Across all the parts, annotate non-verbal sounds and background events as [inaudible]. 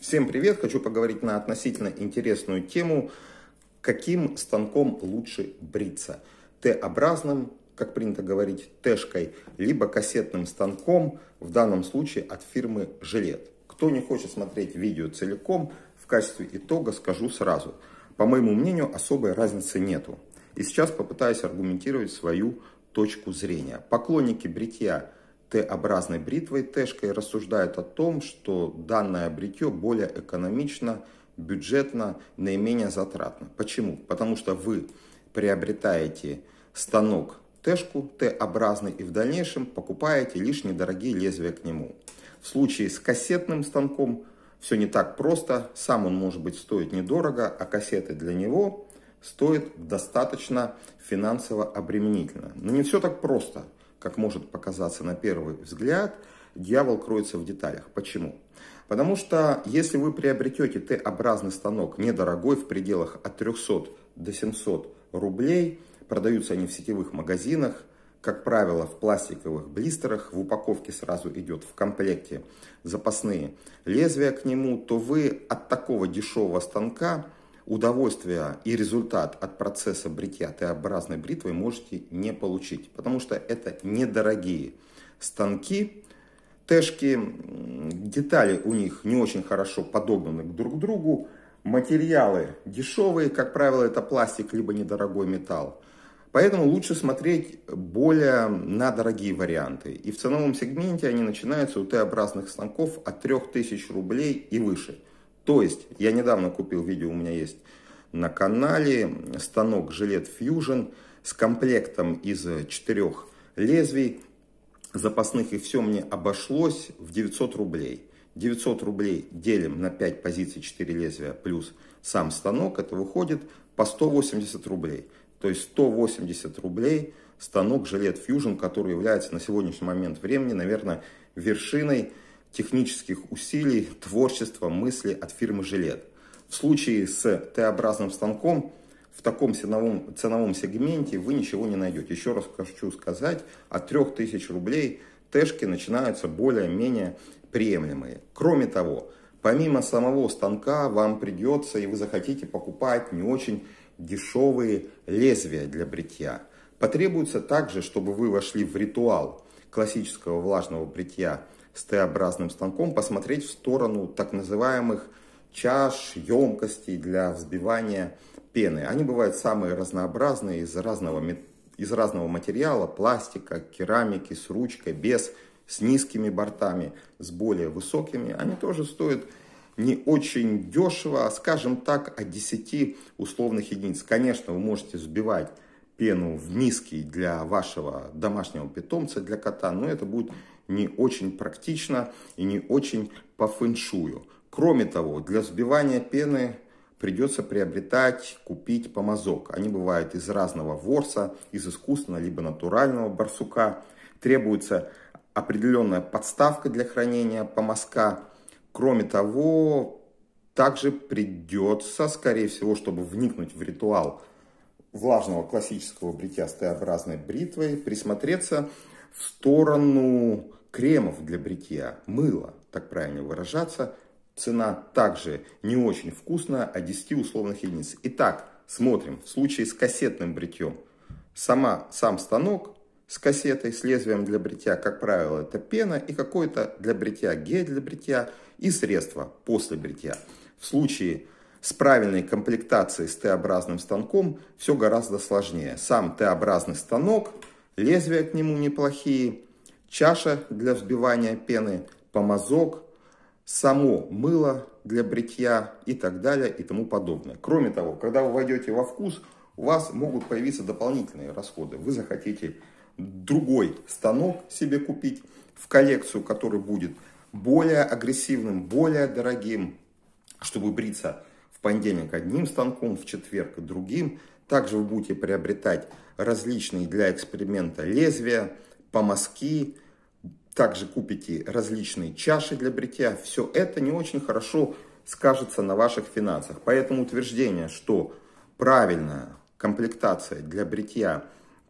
Всем привет! Хочу поговорить на относительно интересную тему. Каким станком лучше бриться? Т-образным, как принято говорить, Т-шкой, либо кассетным станком, в данном случае от фирмы Жилет. Кто не хочет смотреть видео целиком, в качестве итога скажу сразу. По моему мнению, особой разницы нету. И сейчас попытаюсь аргументировать свою точку зрения. Поклонники бритья Т-образной бритвой Т-шкой рассуждают о том, что данное бритье более экономично, бюджетно, наименее затратно. Почему? Потому что вы приобретаете станок Т-шку, Т-образный и в дальнейшем покупаете лишь недорогие лезвия к нему. В случае с кассетным станком все не так просто. Сам он может быть стоит недорого, а кассеты для него стоят достаточно финансово обременительно. Но не все так просто как может показаться на первый взгляд, дьявол кроется в деталях. Почему? Потому что если вы приобретете Т-образный станок недорогой в пределах от 300 до 700 рублей, продаются они в сетевых магазинах, как правило, в пластиковых блистерах, в упаковке сразу идет в комплекте запасные лезвия к нему, то вы от такого дешевого станка удовольствия и результат от процесса бритья Т-образной бритвой можете не получить, потому что это недорогие станки, Тэшки, детали у них не очень хорошо подобраны друг к другу, материалы дешевые, как правило, это пластик либо недорогой металл. Поэтому лучше смотреть более на дорогие варианты. И в ценовом сегменте они начинаются у Т-образных станков от 3000 рублей и выше. То есть, я недавно купил видео, у меня есть на канале, станок жилет Fusion с комплектом из четырех лезвий, запасных и все мне обошлось в 900 рублей. 900 рублей делим на 5 позиций 4 лезвия плюс сам станок, это выходит по 180 рублей. То есть 180 рублей станок жилет Fusion, который является на сегодняшний момент времени, наверное, вершиной технических усилий, творчества, мысли от фирмы «Жилет». В случае с Т-образным станком в таком ценовом, ценовом сегменте вы ничего не найдете. Еще раз хочу сказать, от 3000 рублей Т-шки начинаются более-менее приемлемые. Кроме того, помимо самого станка вам придется и вы захотите покупать не очень дешевые лезвия для бритья. Потребуется также, чтобы вы вошли в ритуал классического влажного бритья – с Т-образным станком посмотреть в сторону так называемых чаш, емкостей для взбивания пены. Они бывают самые разнообразные из разного, из разного материала, пластика, керамики, с ручкой, без, с низкими бортами, с более высокими. Они тоже стоят не очень дешево, а, скажем так, от 10 условных единиц. Конечно, вы можете взбивать пену в миске для вашего домашнего питомца, для кота, но это будет не очень практично и не очень по фэншую. Кроме того, для взбивания пены придется приобретать, купить помазок. Они бывают из разного ворса, из искусственного, либо натурального барсука. Требуется определенная подставка для хранения помазка. Кроме того, также придется, скорее всего, чтобы вникнуть в ритуал – влажного классического бритья с Т-образной бритвой присмотреться в сторону кремов для бритья, мыла, так правильно выражаться. Цена также не очень вкусная, а 10 условных единиц. Итак, смотрим. В случае с кассетным бритьем. Сама, сам станок с кассетой, с лезвием для бритья, как правило, это пена и какой-то для бритья гель для бритья и средство после бритья. В случае с правильной комплектацией с Т-образным станком все гораздо сложнее. Сам Т-образный станок, лезвия к нему неплохие, чаша для взбивания пены, помазок, само мыло для бритья и так далее и тому подобное. Кроме того, когда вы войдете во вкус, у вас могут появиться дополнительные расходы. Вы захотите другой станок себе купить в коллекцию, который будет более агрессивным, более дорогим, чтобы бриться в понедельник одним станком, в четверг другим. Также вы будете приобретать различные для эксперимента лезвия, помазки, также купите различные чаши для бритья. Все это не очень хорошо скажется на ваших финансах. Поэтому утверждение, что правильная комплектация для бритья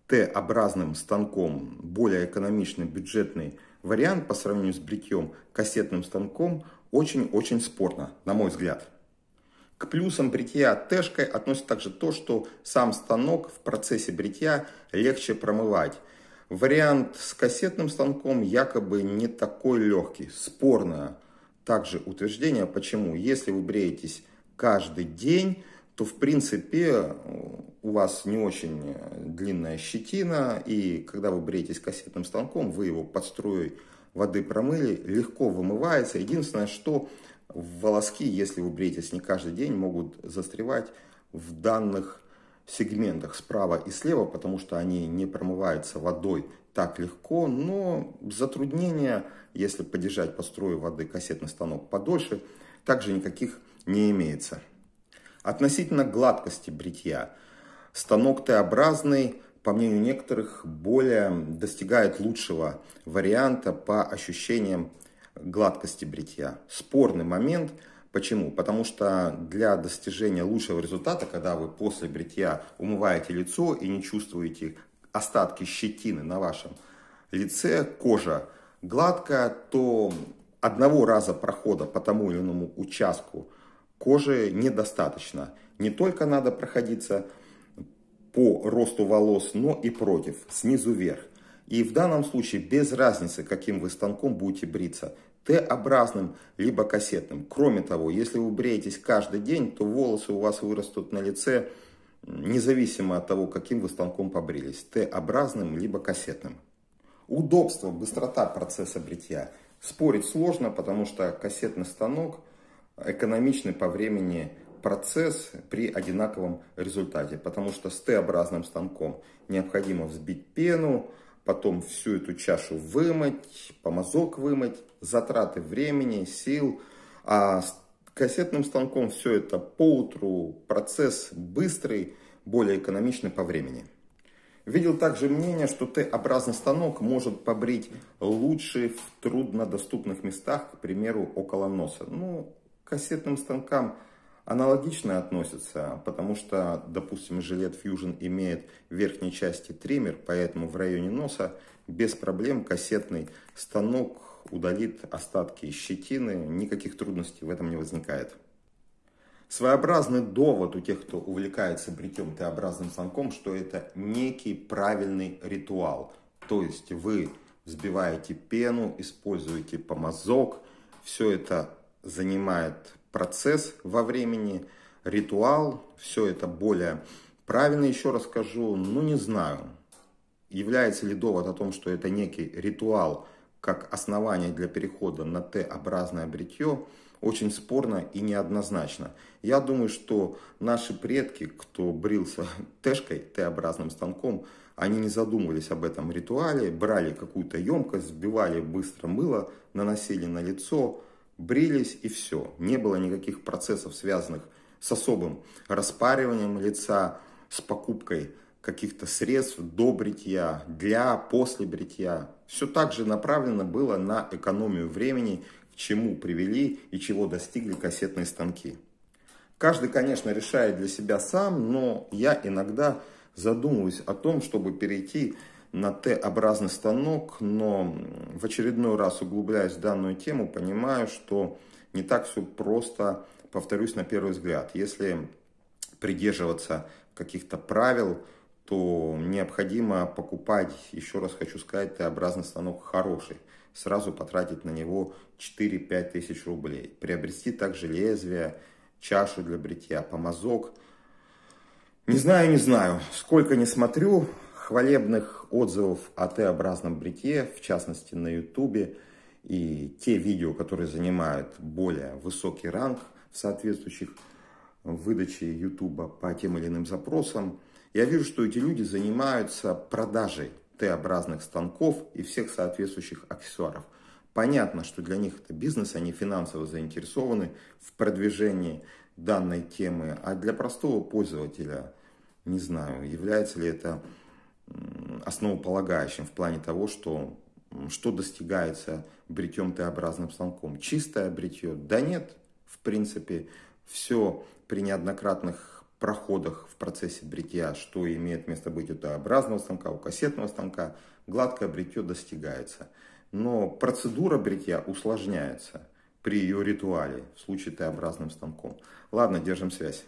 Т-образным станком, более экономичный бюджетный вариант по сравнению с бритьем кассетным станком, очень-очень спорно, на мой взгляд. К плюсам бритья тэшкой относится также то, что сам станок в процессе бритья легче промывать. Вариант с кассетным станком якобы не такой легкий. Спорное также утверждение, почему. Если вы бреетесь каждый день, то в принципе у вас не очень длинная щетина, и когда вы бреетесь кассетным станком, вы его под струей воды промыли, легко вымывается. Единственное, что волоски, если вы бреетесь не каждый день, могут застревать в данных сегментах справа и слева, потому что они не промываются водой так легко, но затруднения, если подержать под струю воды кассетный станок подольше, также никаких не имеется. Относительно гладкости бритья. Станок Т-образный, по мнению некоторых, более достигает лучшего варианта по ощущениям гладкости бритья. Спорный момент. Почему? Потому что для достижения лучшего результата, когда вы после бритья умываете лицо и не чувствуете остатки щетины на вашем лице, кожа гладкая, то одного раза прохода по тому или иному участку кожи недостаточно. Не только надо проходиться по росту волос, но и против, снизу вверх. И в данном случае без разницы, каким вы станком будете бриться – Т-образным, либо кассетным. Кроме того, если вы бреетесь каждый день, то волосы у вас вырастут на лице, независимо от того, каким вы станком побрились. Т-образным, либо кассетным. Удобство, быстрота процесса бритья. Спорить сложно, потому что кассетный станок экономичный по времени процесс при одинаковом результате, потому что с Т-образным станком необходимо взбить пену, потом всю эту чашу вымыть, помазок вымыть, затраты времени, сил. А с кассетным станком все это по утру, процесс быстрый, более экономичный по времени. Видел также мнение, что Т-образный станок может побрить лучше в труднодоступных местах, к примеру, около носа. Ну, кассетным станкам аналогично относятся, потому что, допустим, жилет Fusion имеет в верхней части триммер, поэтому в районе носа без проблем кассетный станок удалит остатки щетины, никаких трудностей в этом не возникает. Своеобразный довод у тех, кто увлекается бритьем Т-образным станком, что это некий правильный ритуал. То есть вы взбиваете пену, используете помазок, все это занимает процесс во времени, ритуал, все это более правильно, еще расскажу ну не знаю, является ли довод о том, что это некий ритуал как основание для перехода на Т-образное бритье, очень спорно и неоднозначно. Я думаю, что наши предки, кто брился [laughs] Тэшкой, Т-образным станком, они не задумывались об этом ритуале, брали какую-то емкость, сбивали быстро мыло, наносили на лицо, брились и все. Не было никаких процессов, связанных с особым распариванием лица, с покупкой каких-то средств до бритья, для, после бритья. Все также направлено было на экономию времени, к чему привели и чего достигли кассетные станки. Каждый, конечно, решает для себя сам, но я иногда задумываюсь о том, чтобы перейти на Т-образный станок, но в очередной раз углубляясь в данную тему, понимаю, что не так все просто, повторюсь, на первый взгляд. Если придерживаться каких-то правил, то необходимо покупать, еще раз хочу сказать, Т-образный станок хороший. Сразу потратить на него 4-5 тысяч рублей. Приобрести также лезвие, чашу для бритья, помазок. Не знаю, не знаю, сколько не смотрю, хвалебных отзывов о Т-образном бритье, в частности на Ютубе, и те видео, которые занимают более высокий ранг в соответствующих выдаче Ютуба по тем или иным запросам, я вижу, что эти люди занимаются продажей Т-образных станков и всех соответствующих аксессуаров. Понятно, что для них это бизнес, они финансово заинтересованы в продвижении данной темы, а для простого пользователя, не знаю, является ли это основополагающим в плане того, что, что достигается бритьем Т-образным станком. Чистое бритье? Да нет, в принципе, все при неоднократных проходах в процессе бритья, что имеет место быть у Т-образного станка, у кассетного станка, гладкое бритье достигается. Но процедура бритья усложняется при ее ритуале в случае Т-образным станком. Ладно, держим связь.